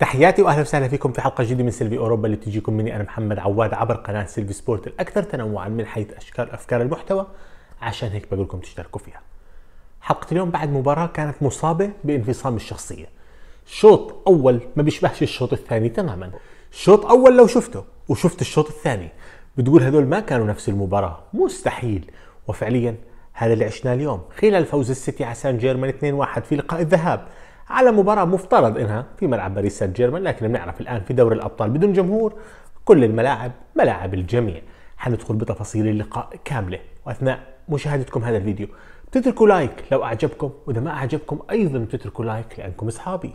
تحياتي واهلا وسهلا فيكم في حلقه جديده من سيلفي اوروبا اللي تجيكم مني انا محمد عواد عبر قناه سيلفي سبورت الاكثر تنوعا من حيث اشكال افكار المحتوى عشان هيك بقول لكم تشتركوا فيها. حلقه اليوم بعد مباراه كانت مصابه بانفصام الشخصيه. شوط اول ما بيشبهش الشوط الثاني تماما. شوط اول لو شفته وشفت الشوط الثاني بتقول هذول ما كانوا نفس المباراه، مستحيل وفعليا هذا اللي عشناه اليوم خلال فوز السيتي على سان جيرمان 2-1 في لقاء الذهاب على مباراة مفترض انها في ملعب باريس سان جيرمان لكن بنعرف الان في دوري الابطال بدون جمهور كل الملاعب ملاعب الجميع حندخل بتفاصيل اللقاء كاملة واثناء مشاهدتكم هذا الفيديو بتتركوا لايك لو اعجبكم واذا ما اعجبكم ايضا بتتركوا لايك لانكم اصحابي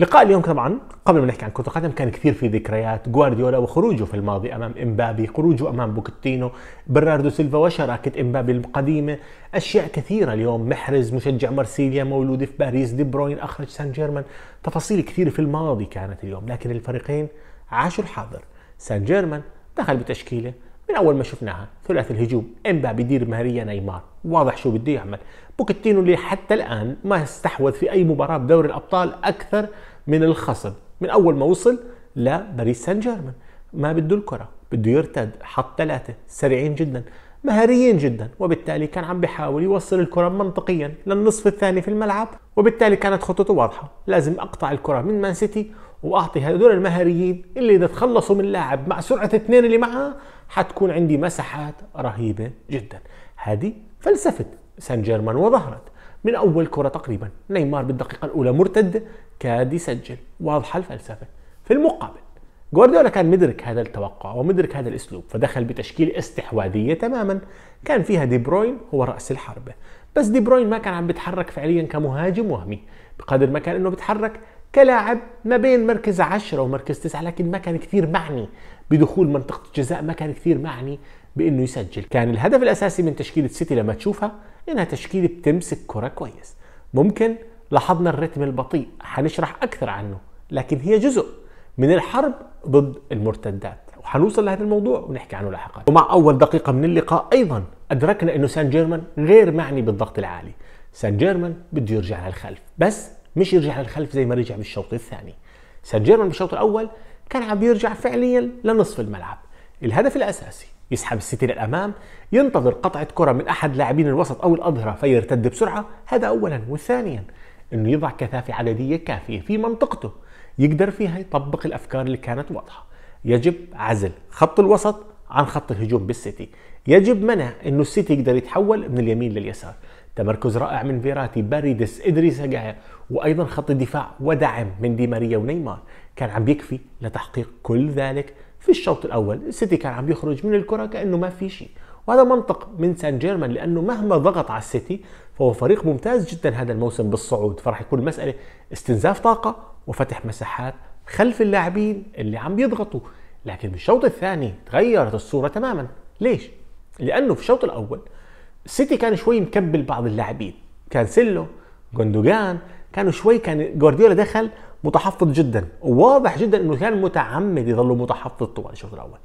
لقاء اليوم طبعا قبل ما نحكي عن كرة القدم كان كثير في ذكريات جوارديولا وخروجه في الماضي امام امبابي، خروجه امام بوكتينو، برناردو سيلفا وشراكة امبابي القديمة، اشياء كثيرة اليوم محرز مشجع مارسيليا مولود في باريس، دي بروين اخرج سان جيرمان، تفاصيل كثيرة في الماضي كانت اليوم، لكن الفريقين عاشوا الحاضر، سان جيرمان دخل بتشكيله من اول ما شفناها ثلاث الهجوم امبابي يدير مهريا نيمار واضح شو بده يعمل بوكيتينو اللي حتى الان ما استحوذ في اي مباراه بدوري الابطال اكثر من الخصم من اول ما وصل لباريس سان جيرمان ما بده الكره بده يرتد حط ثلاثه سريعين جدا مهاريين جدا وبالتالي كان عم بيحاول يوصل الكرة منطقيا للنصف الثاني في الملعب وبالتالي كانت خطته واضحة لازم أقطع الكرة من مان سيتي وأعطي هذول المهاريين اللي إذا تخلصوا من لاعب مع سرعة اثنين اللي معاه حتكون عندي مساحات رهيبة جدا هذه فلسفة سان جيرمان وظهرت من أول كرة تقريبا نيمار بالدقيقة الأولى مرتد كاد يسجل واضحة الفلسفة في المقابل جوارديولا كان مدرك هذا التوقع ومدرك هذا الاسلوب فدخل بتشكيل استحواذيه تماما كان فيها دي بروين هو راس الحربه بس دي بروين ما كان عم بيتحرك فعليا كمهاجم وهمي بقدر ما كان انه بيتحرك كلاعب ما بين مركز 10 ومركز 9 لكن ما كان كثير معني بدخول منطقه الجزاء ما كان كثير معني بانه يسجل كان الهدف الاساسي من تشكيله سيتي لما تشوفها انها تشكيله بتمسك كره كويس ممكن لاحظنا الرتم البطيء حنشرح اكثر عنه لكن هي جزء من الحرب ضد المرتدات وحنوصل لهذا الموضوع ونحكي عنه لاحقا ومع اول دقيقه من اللقاء ايضا ادركنا انه سان جيرمان غير معني بالضغط العالي سان جيرمان بده يرجع للخلف بس مش يرجع للخلف زي ما رجع بالشوط الثاني سان جيرمان بالشوط الاول كان عم بيرجع فعليا لنصف الملعب الهدف الأساسي يسحب السيتي للأمام ينتظر قطعة كرة من أحد لاعبين الوسط أو الأظهرة فيرتد بسرعة هذا أولا وثانيا أنه يضع كثافة عددية كافية في منطقته يقدر فيها يطبق الأفكار اللي كانت واضحة يجب عزل خط الوسط عن خط الهجوم بالسيتي يجب منع أنه السيتي يقدر يتحول من اليمين لليسار تمركز رائع من فيراتي باريدس إدريس جايا وأيضا خط الدفاع ودعم من دي ماريا ونيمار كان عم بيكفي لتحقيق كل ذلك في الشوط الأول السيتي كان عم يخرج من الكرة كأنه ما في شيء وهذا منطق من سان جيرمان لأنه مهما ضغط على السيتي فهو فريق ممتاز جدا هذا الموسم بالصعود فرح يكون المسألة استنزاف طاقة وفتح مساحات خلف اللاعبين اللي عم بيضغطوا لكن بالشوط الثاني تغيرت الصورة تماما ليش؟ لأنه في الشوط الأول السيتي كان شوي مكبل بعض اللاعبين كانسيلو جوندوجان كانوا شوي كان جوارديولا دخل متحفظ جدا وواضح جدا انه كان متعمد يظل متحفظ طوال الشوط الاول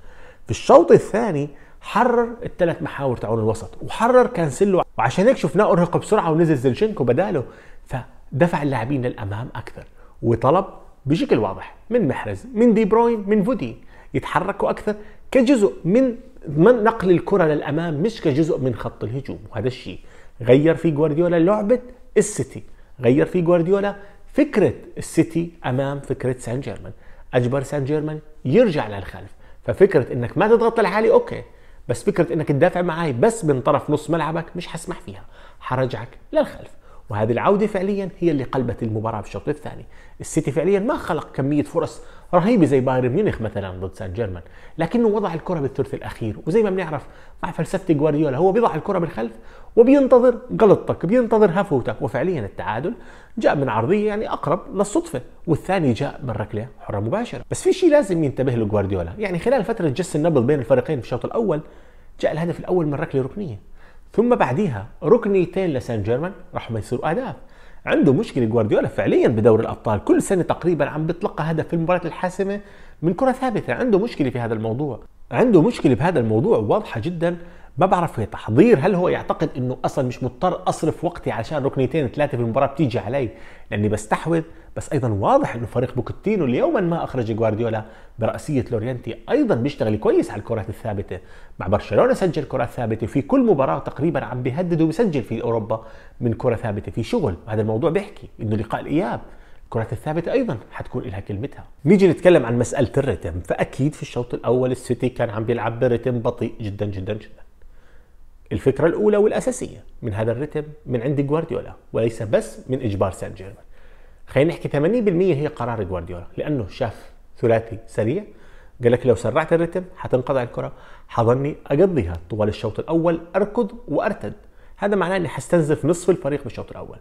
في الشوط الثاني حرر الثلاث محاور تاعون الوسط وحرر كانسيلو وعشان هيك شفناه ارهق بسرعه ونزل زلشنكو بداله فدفع اللاعبين للامام اكثر وطلب بشكل واضح من محرز من دي بروين من فودي يتحركوا اكثر كجزء من من نقل الكرة للأمام مش كجزء من خط الهجوم وهذا الشيء غير في جوارديولا لعبة السيتي غير في جوارديولا فكرة السيتي أمام فكرة سان جيرمان أجبر سان جيرمان يرجع للخلف ففكرة إنك ما تضغط لحالي أوكي بس فكرة إنك تدافع معاي بس من طرف نص ملعبك مش حسمح فيها حرجعك للخلف وهذه العودة فعليا هي اللي قلبت المباراة في الشوط الثاني السيتي فعليا ما خلق كمية فرص رهيبة زي بايرن ميونخ مثلا ضد سان جيرمان لكنه وضع الكرة بالثلث الأخير وزي ما بنعرف مع فلسفة جوارديولا هو بيضع الكرة بالخلف وبينتظر غلطتك بينتظر هفوتك وفعليا التعادل جاء من عرضية يعني أقرب للصدفة والثاني جاء من ركلة حرة مباشرة بس في شيء لازم ينتبه له جوارديولا يعني خلال فترة جس النبض بين الفريقين في الشوط الأول جاء الهدف الأول من ركلة ركنية ثم بعديها ركنيتين لسان جيرمان راح ما يصيروا اهداف عنده مشكله جوارديولا فعليا بدوري الابطال كل سنه تقريبا عم بيطلق هدف في المباريات الحاسمه من كره ثابته عنده مشكله في هذا الموضوع عنده مشكله بهذا الموضوع واضحه جدا ما بعرف هي تحضير هل هو يعتقد انه اصلا مش مضطر اصرف وقتي علشان ركنيتين ثلاثه في المباراه بتيجي علي لاني بستحوذ بس ايضا واضح انه فريق بوكتينو اليوم ما اخرج جوارديولا براسيه لورينتي ايضا بيشتغل كويس على الكرات الثابته مع برشلونه سجل كرات ثابته في كل مباراه تقريبا عم بيهدد وبيسجل في اوروبا من كره ثابته في شغل هذا الموضوع بيحكي انه لقاء الاياب الكرات الثابتة أيضا حتكون لها كلمتها نيجي نتكلم عن مسألة الرتم فأكيد في الشوط الأول السيتي كان عم بيلعب برتم بطيء جدا جدا جدا الفكرة الأولى والأساسية من هذا الرتم من عند جوارديولا وليس بس من إجبار سان جيرمان خلينا نحكي 80% هي قرار جوارديولا لأنه شاف ثلاثي سريع قال لك لو سرعت الرتم حتنقطع الكرة حظني أقضيها طوال الشوط الأول أركض وأرتد هذا معناه اني حستنزف نصف الفريق بالشوط الاول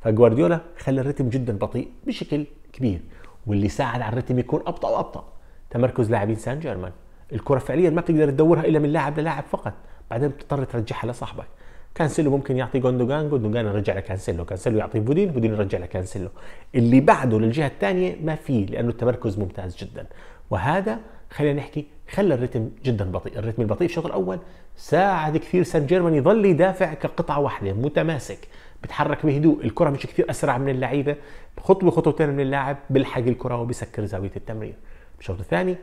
فجوارديولا خلى الرتم جدا بطيء بشكل كبير واللي ساعد على الرتم يكون ابطا وابطا تمركز لاعبين سان جيرمان الكره فعليا ما بتقدر تدورها الا من لاعب للاعب فقط بعدين بتضطر ترجعها لصاحبك كانسيلو ممكن يعطي جوندوجان جوندوجان يرجع لكانسيلو كانسيلو يعطي بودين بودين يرجع لكانسيلو اللي بعده للجهه الثانيه ما فيه لانه التمركز ممتاز جدا وهذا خلينا نحكي خلى الريتم جدا بطيء الريتم البطيء في الشوط الاول ساعد كثير سان جيرمان يظل يدافع كقطعه واحده متماسك بتحرك بهدوء الكره مش كثير اسرع من اللعيبه خطوه خطوتين من اللاعب بيلحق الكره وبسكر زاويه التمرير الشوط الثاني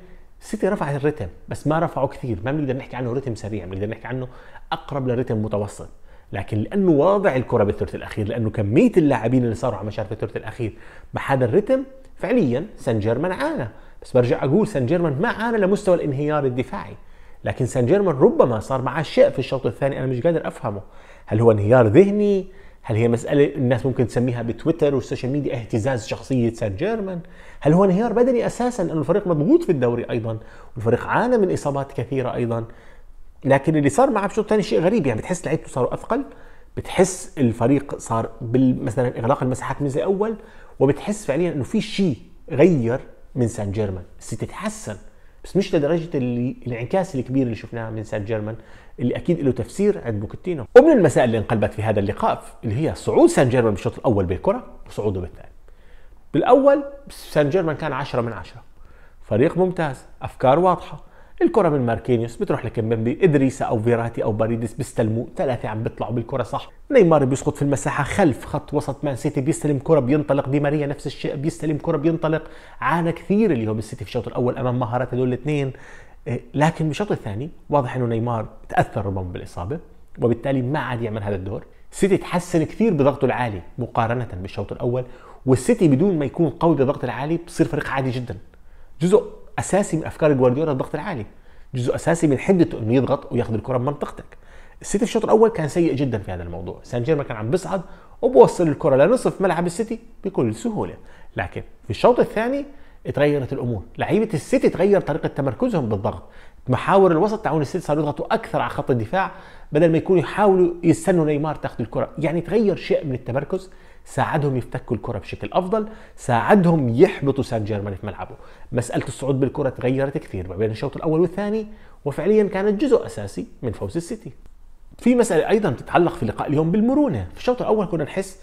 السيتي رفع الريتم بس ما رفعه كثير ما بنقدر نحكي عنه ريتم سريع بنقدر نحكي عنه اقرب لريتم متوسط لكن لانه واضع الكره بالثلث الاخير لانه كميه اللاعبين اللي صاروا على مشارف الثلث الاخير بهذا الريتم فعليا سان جيرمان عانى بس برجع اقول سان جيرمان ما عانى لمستوى الانهيار الدفاعي لكن سان جيرمان ربما صار معه شيء في الشوط الثاني انا مش قادر افهمه هل هو انهيار ذهني هل هي مسألة الناس ممكن تسميها بتويتر والسوشيال ميديا اهتزاز شخصية سان جيرمان؟ هل هو انهيار بدني أساسا لأنه الفريق مضغوط في الدوري أيضا والفريق عانى من إصابات كثيرة أيضا لكن اللي صار مع بشوط ثاني شيء غريب يعني بتحس لعيبته صاروا أثقل بتحس الفريق صار بال مثلا اغلاق المساحات من زي أول وبتحس فعليا انه في شيء غير من سان جيرمان بس تحسن بس مش لدرجه اللي الانعكاس الكبير اللي شفناه من سان جيرمان اللي اكيد له تفسير عند بوكيتينو ومن المسائل اللي انقلبت في هذا اللقاء اللي هي صعود سان جيرمان بالشوط الاول بالكره وصعوده بالثاني بالاول سان جيرمان كان 10 من 10 فريق ممتاز افكار واضحه الكره من ماركينيوس بتروح لكمبي ادريسا او فيراتي او باريدس بيستلموا ثلاثه عم بيطلعوا بالكره صح نيمار بيسقط في المساحه خلف خط وسط مان سيتي بيستلم كره بينطلق دي ماريا نفس الشيء بيستلم كره بينطلق عانى كثير اليوم السيتي في الشوط الاول امام مهارات هدول الاثنين إيه، لكن بالشوط الثاني واضح انه نيمار تاثر ربما بالاصابه وبالتالي ما عاد يعمل هذا الدور سيتي تحسن كثير بضغطه العالي مقارنه بالشوط الاول والسيتي بدون ما يكون قوي بضغط العالي بصير فريق عادي جدا جزء اساسي من افكار جوارديولا الضغط العالي جزء اساسي من حدته انه يضغط وياخذ الكره بمنطقتك السيتي في الشوط الاول كان سيء جدا في هذا الموضوع سان جيرمان كان عم بيصعد وبوصل الكره لنصف ملعب السيتي بكل سهوله لكن في الشوط الثاني تغيرت الامور لعيبه السيتي تغير طريقه تمركزهم بالضغط محاور الوسط تعاون السيتي صاروا يضغطوا اكثر على خط الدفاع بدل ما يكونوا يحاولوا يستنوا نيمار تاخذ الكره يعني تغير شيء من التمركز ساعدهم يفتكوا الكره بشكل افضل ساعدهم يحبطوا سان جيرمان في ملعبه مساله الصعود بالكره تغيرت كثير ما بين الشوط الاول والثاني وفعليا كانت جزء اساسي من فوز السيتي في مساله ايضا تتعلق في لقاء اليوم بالمرونه في الشوط الاول كنا نحس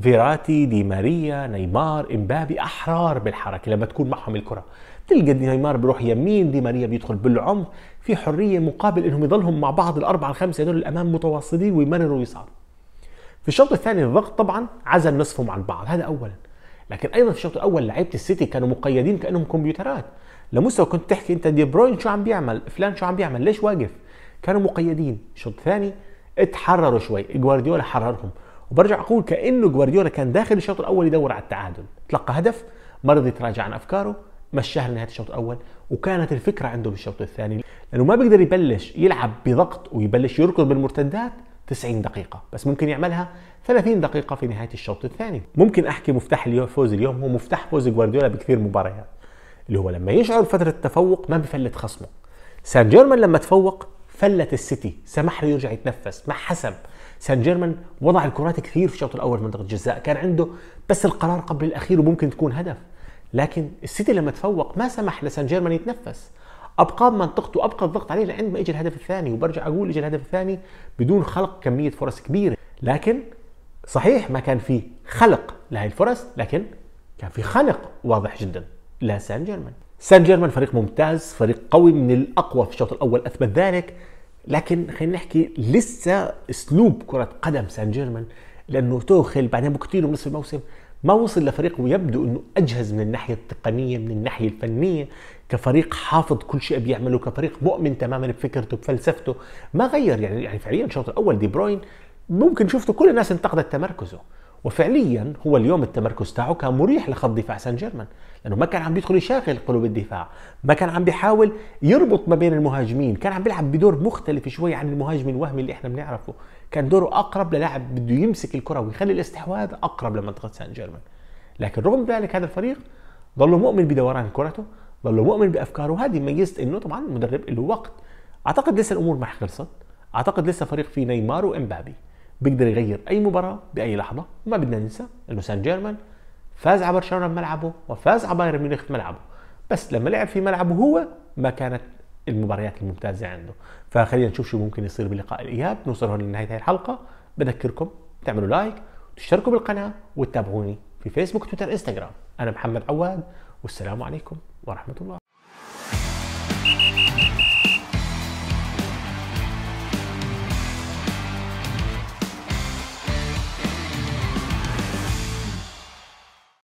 فيراتي دي ماريا نيمار امبابي احرار بالحركه لما تكون معهم الكره تلقى دي نيمار بيروح يمين دي ماريا بيدخل بالعمق في حريه مقابل انهم يضلهم مع بعض الاربعه الخمسه هذول الامام متواصلين ويمرروا ويصعدوا في الشوط الثاني الضغط طبعا عزل نصفهم عن بعض هذا اولا لكن ايضا في الشوط الاول لعيبه السيتي كانوا مقيدين كانهم كمبيوترات لمستوى كنت تحكي انت دي بروين شو عم بيعمل فلان شو عم بيعمل ليش واقف كانوا مقيدين الشوط الثاني اتحرروا شوي جوارديولا حررهم وبرجع اقول كانه جوارديولا كان داخل الشوط الاول يدور على التعادل تلقى هدف ما رضي يتراجع عن افكاره مشاه لنهايه الشوط الاول وكانت الفكره عنده بالشوط الثاني لانه ما بيقدر يبلش يلعب بضغط ويبلش يركض بالمرتدات 90 دقيقة بس ممكن يعملها 30 دقيقة في نهاية الشوط الثاني ممكن أحكي مفتاح فوز اليوم هو مفتاح فوز جوارديولا بكثير مباريات اللي هو لما يشعر فترة التفوق ما بفلت خصمه سان جيرمان لما تفوق فلت السيتي سمح له يرجع يتنفس ما حسب سان جيرمان وضع الكرات كثير في الشوط الاول في منطقه الجزاء كان عنده بس القرار قبل الاخير وممكن تكون هدف لكن السيتي لما تفوق ما سمح لسان جيرمان يتنفس ابقى منطقته ابقى الضغط عليه لعند ما اجى الهدف الثاني وبرجع اقول اجى الهدف الثاني بدون خلق كميه فرص كبيره لكن صحيح ما كان في خلق لهي الفرص لكن كان في خنق واضح جدا لسان جيرمان سان جيرمان فريق ممتاز فريق قوي من الاقوى في الشوط الاول اثبت ذلك لكن خلينا نحكي لسه اسلوب كره قدم سان جيرمان لانه توخل بعدين بوكتينو بنصف الموسم ما وصل لفريق ويبدو انه اجهز من الناحيه التقنيه من الناحيه الفنيه كفريق حافظ كل شيء بيعمله كفريق مؤمن تماما بفكرته بفلسفته ما غير يعني يعني فعليا الشوط الاول دي بروين ممكن شفته كل الناس انتقدت تمركزه وفعليا هو اليوم التمركز تاعه كان مريح لخط دفاع سان جيرمان لانه ما كان عم بيدخل يشاغل قلوب الدفاع ما كان عم بيحاول يربط ما بين المهاجمين كان عم بيلعب بدور مختلف شوي عن المهاجم الوهمي اللي احنا بنعرفه كان دوره اقرب للاعب بده يمسك الكره ويخلي الاستحواذ اقرب لمنطقه سان جيرمان لكن رغم ذلك هذا الفريق ظل مؤمن بدوران كرته ظل مؤمن بافكاره هذه ميزه انه طبعا المدرب له وقت اعتقد لسه الامور ما خلصت اعتقد لسه فريق فيه نيمار وامبابي بيقدر يغير اي مباراه باي لحظه وما بدنا ننسى انه سان جيرمان فاز على برشلونه بملعبه وفاز على بايرن ميونخ بملعبه بس لما لعب في ملعبه هو ما كانت المباريات الممتازه عنده فخلينا نشوف شو ممكن يصير بلقاء الاياب نوصل هون لنهايه هاي الحلقه بذكركم تعملوا لايك وتشتركوا بالقناه وتتابعوني في فيسبوك تويتر انستغرام انا محمد عواد والسلام عليكم ورحمه الله